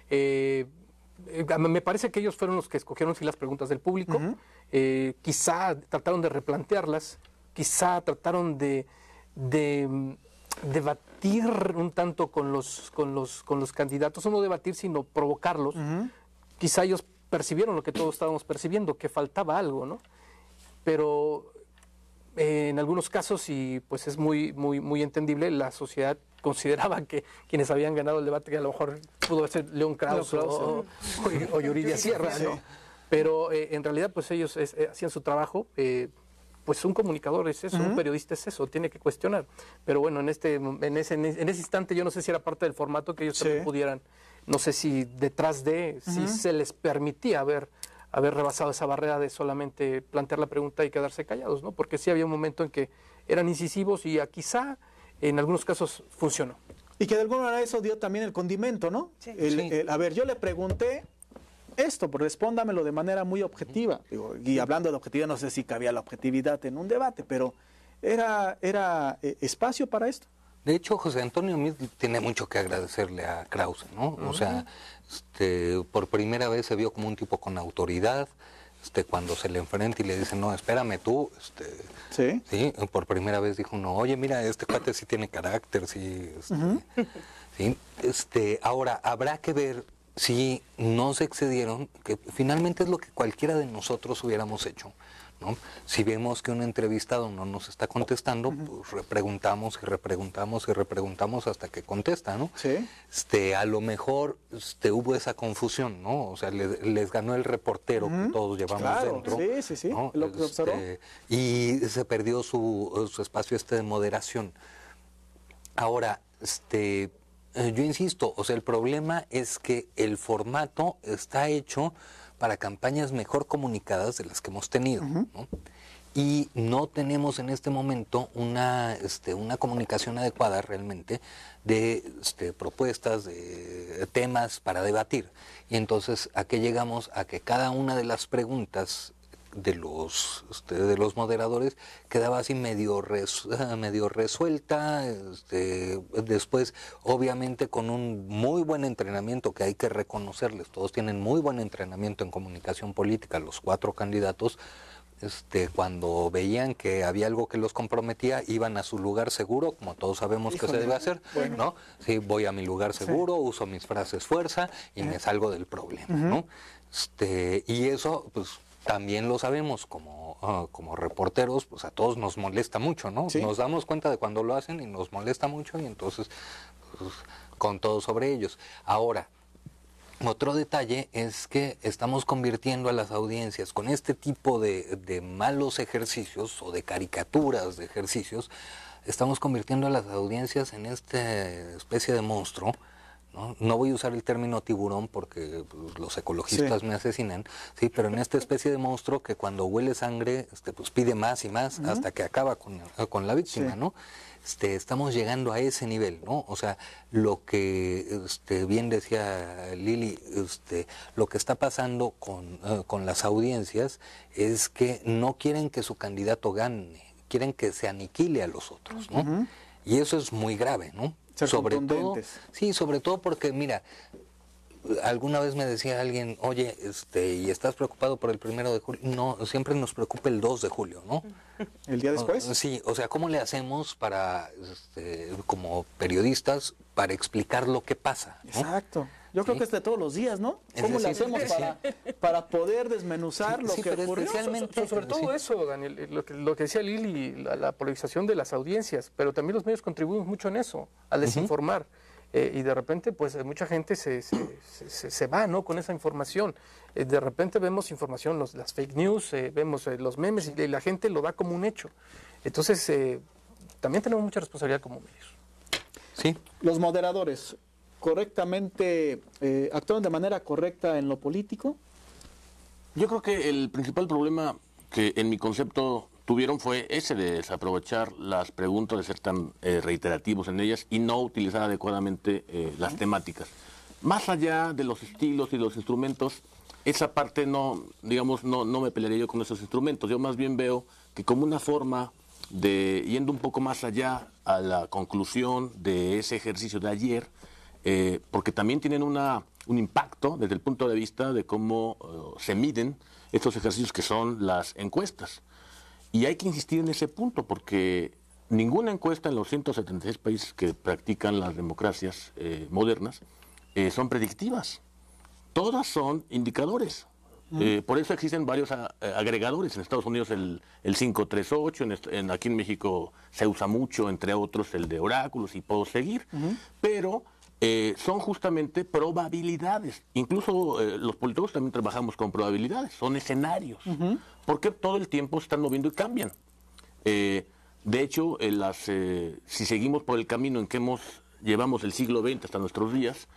Eh, me parece que ellos fueron los que escogieron las preguntas del público. quizá trataron de replantearlas, quizá trataron de, mm, debatir un tanto con los, con los, con los candidatos, o no debatir, sino provocarlos. Quizá ellos percibieron lo que todos estábamos percibiendo, que faltaba algo, ¿no? Pero eh, en algunos casos, y pues es muy, muy, muy entendible, la sociedad consideraba que quienes habían ganado el debate, que a lo mejor pudo ser León Krause o, Yuridia Sierra, ¿no? Pero eh, en realidad, pues ellos eh, hacían su trabajo. pues un comunicador es eso, un periodista es eso, tiene que cuestionar. Pero bueno, en este, en ese, en ese instante yo no sé si era parte del formato que ellos también pudieran no sé si detrás de, si se les permitía haber, haber rebasado esa barrera de solamente plantear la pregunta y quedarse callados, ¿no? Porque sí había un momento en que eran incisivos y quizá en algunos casos funcionó. Y que de alguna manera eso dio también el condimento, ¿no? El, a ver, yo le pregunté esto, respóndamelo de manera muy objetiva. y hablando de la objetividad, no sé si cabía la objetividad en un debate, pero era, era eh, espacio para esto. De hecho, José Antonio tiene mucho que agradecerle a Krause, ¿no? O sea, este, por primera vez se vio como un tipo con autoridad. Este, cuando se le enfrenta y le dice, no, espérame tú, este, ¿Sí? por primera vez dijo no, oye, mira, este cuate sí tiene carácter, este, sí, este, ahora habrá que ver si no se excedieron, que finalmente es lo que cualquiera de nosotros hubiéramos hecho. Si vemos que un entrevistado no nos está contestando, pues repreguntamos y repreguntamos y repreguntamos hasta que contesta, ¿no? Sí. Este, a lo mejor este, hubo esa confusión, ¿no? O sea, les ganó el reportero que todos llevamos claro, dentro. Sí, sí, sí. Este, y se perdió su, su espacio este de moderación. Ahora, este, eh, yo insisto, o sea, el problema es que el formato está hecho para campañas mejor comunicadas de las que hemos tenido. Y no tenemos en este momento una, este, una comunicación adecuada realmente de este, propuestas, de temas para debatir. Y entonces, ¿a qué llegamos? A que cada una de las preguntas de los, este, de los moderadores quedaba así medio, medio resuelta, este, después obviamente con un muy buen entrenamiento que hay que reconocerles, todos tienen muy buen entrenamiento en comunicación política, los cuatro candidatos, este, cuando veían que había algo que los comprometía, iban a su lugar seguro, como todos sabemos que se debe hacer, ¿no? Sí, voy a mi lugar seguro, uso mis frases fuerza y me eh. salgo del problema, ¿no? Este, y eso, pues también lo sabemos como, ah, como reporteros, pues a todos nos molesta mucho, ¿no? Nos damos cuenta de cuando lo hacen y nos molesta mucho y entonces pues, con todo sobre ellos. Ahora, otro detalle es que estamos convirtiendo a las audiencias con este tipo de, de malos ejercicios o de caricaturas de ejercicios, estamos convirtiendo a las audiencias en esta especie de monstruo ¿no? voy a usar el término tiburón porque pues, los ecologistas me asesinan, sí, pero en esta especie de monstruo que cuando huele sangre este, pues, pide más y más hasta que acaba con, ah, la víctima, ¿no? Este, estamos llegando a ese nivel, ¿no? O sea, lo que este, bien decía Lili, este, lo que está pasando ah, con, las audiencias es que no quieren que su candidato gane, quieren que se aniquile a los otros, ¿no? Y eso es muy grave, ¿no? sobre todo, sí, sobre todo porque, mira, alguna vez me decía alguien, oye, este, ¿y estás preocupado por el primero de julio? No, siempre nos preocupa el 2 de julio, ¿no? ¿El día después? sí, o sea, ¿cómo le hacemos para, este, como periodistas, para explicar lo que pasa? Exacto. Yo creo que es de todos los días, ¿no? ¿Cómo lo hacemos para, poder desmenuzar lo que sobre todo eso, Daniel, eh, lo que, decía Lili, la, polarización de las audiencias, pero también los medios contribuyen mucho en eso, a desinformar. Eh, y de repente pues eh, mucha gente se, se, va no con esa información de repente vemos información los, las fake news vemos los memes y, la gente lo da como un hecho entonces también tenemos mucha responsabilidad como medios sí los moderadores correctamente, eh, actuaron de manera correcta en lo político? Yo creo que el principal problema que en mi concepto tuvieron fue ese de desaprovechar las preguntas, de ser tan eh, reiterativos en ellas y no utilizar adecuadamente eh, las temáticas. Más allá de los estilos y los instrumentos, esa parte no, digamos, no, no me pelearía yo con esos instrumentos. Yo más bien veo que como una forma de, yendo un poco más allá a la conclusión de ese ejercicio de ayer, eh, porque también tienen una, un impacto desde el punto de vista de cómo eh, se miden estos ejercicios que son las encuestas. Y hay que insistir en ese punto porque ninguna encuesta en los 176 países que practican las democracias eh, modernas son predictivas. Todas son indicadores. por eso existen varios agregadores. En Estados Unidos el, el 538, en, aquí en México se usa mucho, entre otros, el de oráculos y puedo seguir. Pero eh, son justamente probabilidades. Incluso eh, los políticos también trabajamos con probabilidades, son escenarios. Porque todo el tiempo se están moviendo y cambian. Eh, de hecho, si seguimos por el camino en que hemos llevamos el siglo XX hasta nuestros días,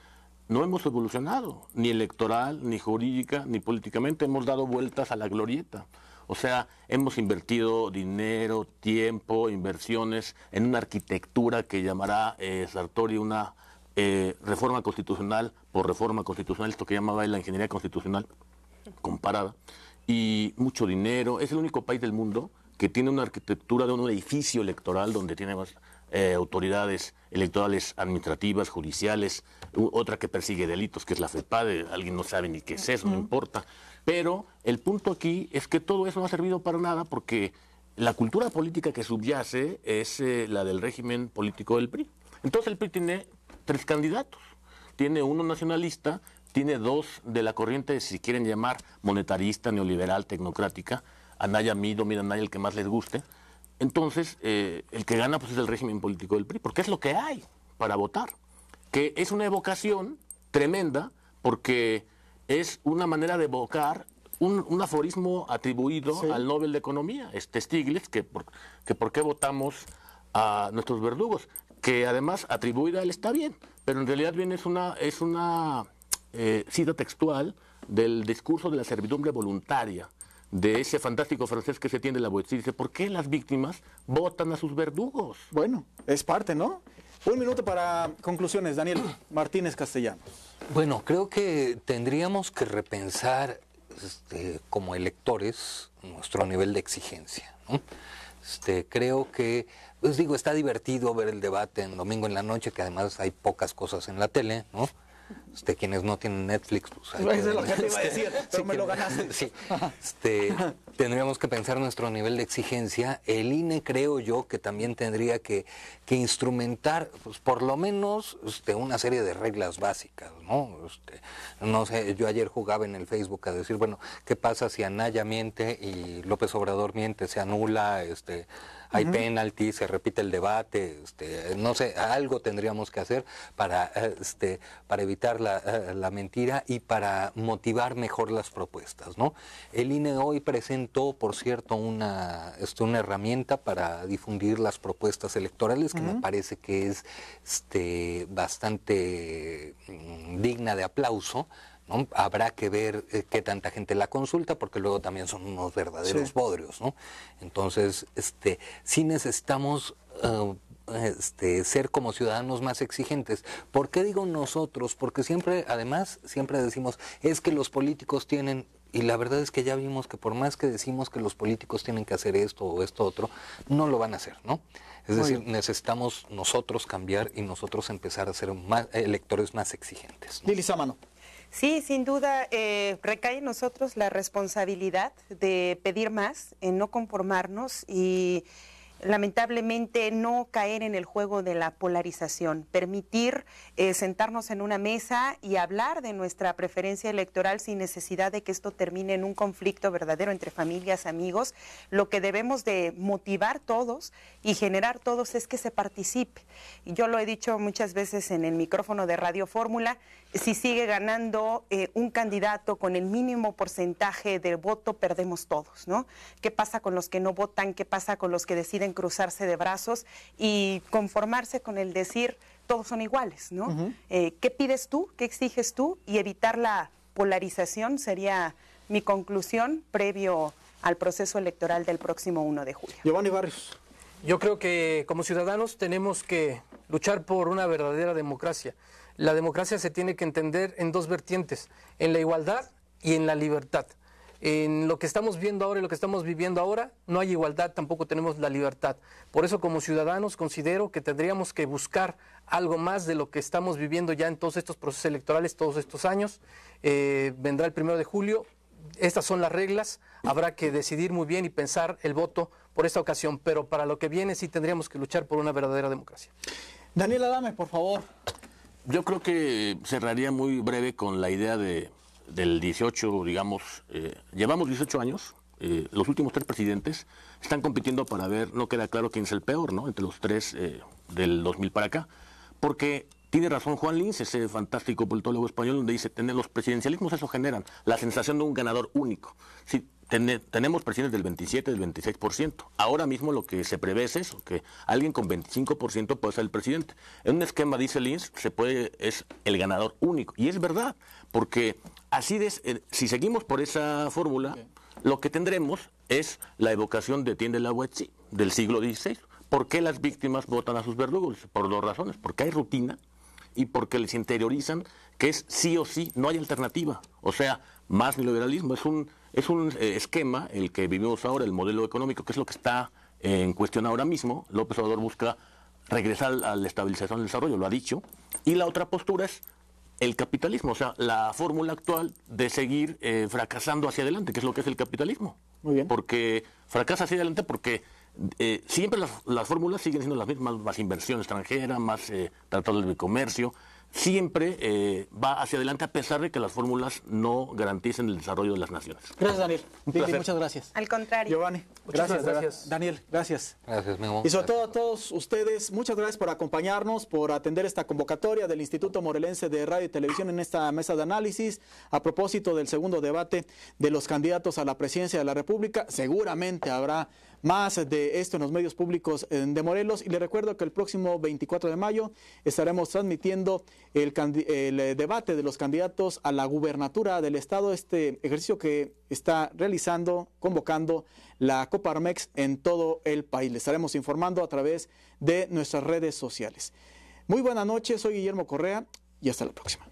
no hemos evolucionado, ni electoral, ni jurídica, ni políticamente. Hemos dado vueltas a la glorieta. O sea, hemos invertido dinero, tiempo, inversiones en una arquitectura que llamará Sartori una eh, reforma constitucional por reforma constitucional, esto que llamaba la ingeniería constitucional comparada, y mucho dinero. Es el único país del mundo que tiene una arquitectura de un edificio electoral donde tiene más eh, autoridades electorales administrativas, judiciales, otra que persigue delitos, que es la FEPADE, alguien no sabe ni qué es eso, no importa. Pero el punto aquí es que todo eso no ha servido para nada porque la cultura política que subyace es eh, la del régimen político del PRI. Entonces el PRI tiene tres candidatos. Tiene uno nacionalista, tiene dos de la corriente, si quieren llamar, monetarista, neoliberal, tecnocrática. Anaya Mido, mira Anaya, el que más les guste. Entonces, eh, el que gana pues, es el régimen político del PRI, porque es lo que hay para votar. Que es una evocación tremenda, porque es una manera de evocar un, aforismo atribuido al Nobel de Economía, este Stiglitz, que que por qué votamos a nuestros verdugos que además atribuir a él está bien, pero en realidad bien es una, es una eh, cita textual del discurso de la servidumbre voluntaria de ese fantástico francés que se tiende la voz y dice, ¿por qué las víctimas votan a sus verdugos? Bueno, es parte, ¿no? Un minuto para conclusiones, Daniel Martínez Castellano. Bueno, creo que tendríamos que repensar este, como electores nuestro nivel de exigencia. Este, creo que pues digo, está divertido ver el debate en domingo en la noche, que además hay pocas cosas en la tele, ¿no? Este, quienes no tienen Netflix, pues es lo que te iba a decir, pero me lo ganaste. Sí, este, tendríamos que pensar nuestro nivel de exigencia. El INE creo yo que también tendría que, instrumentar, pues, por lo menos, este, una serie de reglas básicas, ¿no? Este, no sé, yo ayer jugaba en el Facebook a decir, bueno, ¿qué pasa si Anaya miente y López Obrador miente? Se anula, este hay penaltis, se repite el debate, este, no sé, algo tendríamos que hacer para, eh, este, para evitar eh, la, mentira y para motivar mejor las propuestas. ¿no? El INE hoy presentó, por cierto, una, este, una herramienta para difundir las propuestas electorales que me parece que es este, bastante mm, digna de aplauso. Habrá que ver eh, qué tanta gente la consulta, porque luego también son unos verdaderos podrios bodrios, ¿no? Entonces, este, sí necesitamos eh, este, ser como ciudadanos más exigentes. ¿Por qué digo nosotros? Porque siempre, además, siempre decimos, es que los políticos tienen y la verdad es que ya vimos que por más que decimos que los políticos tienen que hacer esto o esto otro, no lo van a hacer, ¿no? Es decir, necesitamos nosotros cambiar y nosotros empezar a ser más, electores más exigentes. ¿no? Sí, sin duda, eh, recae en nosotros la responsabilidad de pedir más, en no conformarnos y lamentablemente no caer en el juego de la polarización, permitir eh, sentarnos en una mesa y hablar de nuestra preferencia electoral sin necesidad de que esto termine en un conflicto verdadero entre familias, amigos. Lo que debemos de motivar todos y generar todos es que se participe. Yo lo he dicho muchas veces en el micrófono de Radio Fórmula, si sigue ganando eh, un candidato con el mínimo porcentaje de voto, perdemos todos, ¿no? ¿Qué pasa con los que no votan? ¿Qué pasa con los que deciden cruzarse de brazos y conformarse con el decir todos son iguales, ¿no? Eh, ¿Qué pides tú? ¿Qué exiges tú? Y evitar la polarización sería mi conclusión previo al proceso electoral del próximo 1 de julio. Giovanni Barrios. Yo creo que como ciudadanos tenemos que luchar por una verdadera democracia la democracia se tiene que entender en dos vertientes, en la igualdad y en la libertad. En lo que estamos viendo ahora y lo que estamos viviendo ahora, no hay igualdad, tampoco tenemos la libertad. Por eso como ciudadanos considero que tendríamos que buscar algo más de lo que estamos viviendo ya en todos estos procesos electorales, todos estos años. Eh, vendrá el primero de julio, estas son las reglas, habrá que decidir muy bien y pensar el voto por esta ocasión, pero para lo que viene sí tendríamos que luchar por una verdadera democracia. Daniel Adame, por favor. Yo creo que cerraría muy breve con la idea de, del 18, digamos, eh, llevamos 18 años, eh, los últimos tres presidentes están compitiendo para ver, no queda claro quién es el peor, ¿no? Entre los tres eh, del 2000 para acá, porque tiene razón Juan Lins, ese fantástico politólogo español, donde dice, tener los presidencialismos eso generan la sensación de un ganador único. Si tenemos presiones del 27, del 26%. Ahora mismo lo que se prevé es eso, que alguien con 25% puede ser el presidente. En un esquema, dice Linz, se puede, es el ganador único. Y es verdad, porque así es, eh, si seguimos por esa fórmula, lo que tendremos es la evocación de Tiende la Huetzi, del siglo XVI. ¿Por qué las víctimas votan a sus verdugos? Por dos razones, porque hay rutina y porque les interiorizan que es sí o sí, no hay alternativa. O sea, más liberalismo es un es un eh, esquema el que vivimos ahora, el modelo económico, que es lo que está en cuestión ahora mismo. López Obrador busca regresar a la estabilización del desarrollo, lo ha dicho. Y la otra postura es el capitalismo, o sea, la fórmula actual de seguir eh, fracasando hacia adelante, que es lo que es el capitalismo. Muy bien. Porque fracasa hacia adelante porque eh, siempre las, fórmulas siguen siendo las mismas, más inversión extranjera, más tratados de comercio siempre eh, va hacia adelante a pesar de que las fórmulas no garanticen el desarrollo de las naciones. Gracias, Daniel. muchas gracias. Al contrario. Giovanni, gracias, gracias. Daniel, gracias. Gracias, mi amor. Y sobre todo a todos ustedes, muchas gracias por acompañarnos, por atender esta convocatoria del Instituto Morelense de Radio y Televisión en esta mesa de análisis a propósito del segundo debate de los candidatos a la presidencia de la República. Seguramente habrá más de esto en los medios públicos eh, de Morelos. Y le recuerdo que el próximo 24 de mayo estaremos transmitiendo el, eh, debate de los candidatos a la gubernatura del Estado, este ejercicio que está realizando, convocando la Copa Armex en todo el país. Le estaremos informando a través de nuestras redes sociales. Muy buenas noches, soy Guillermo Correa y hasta la próxima.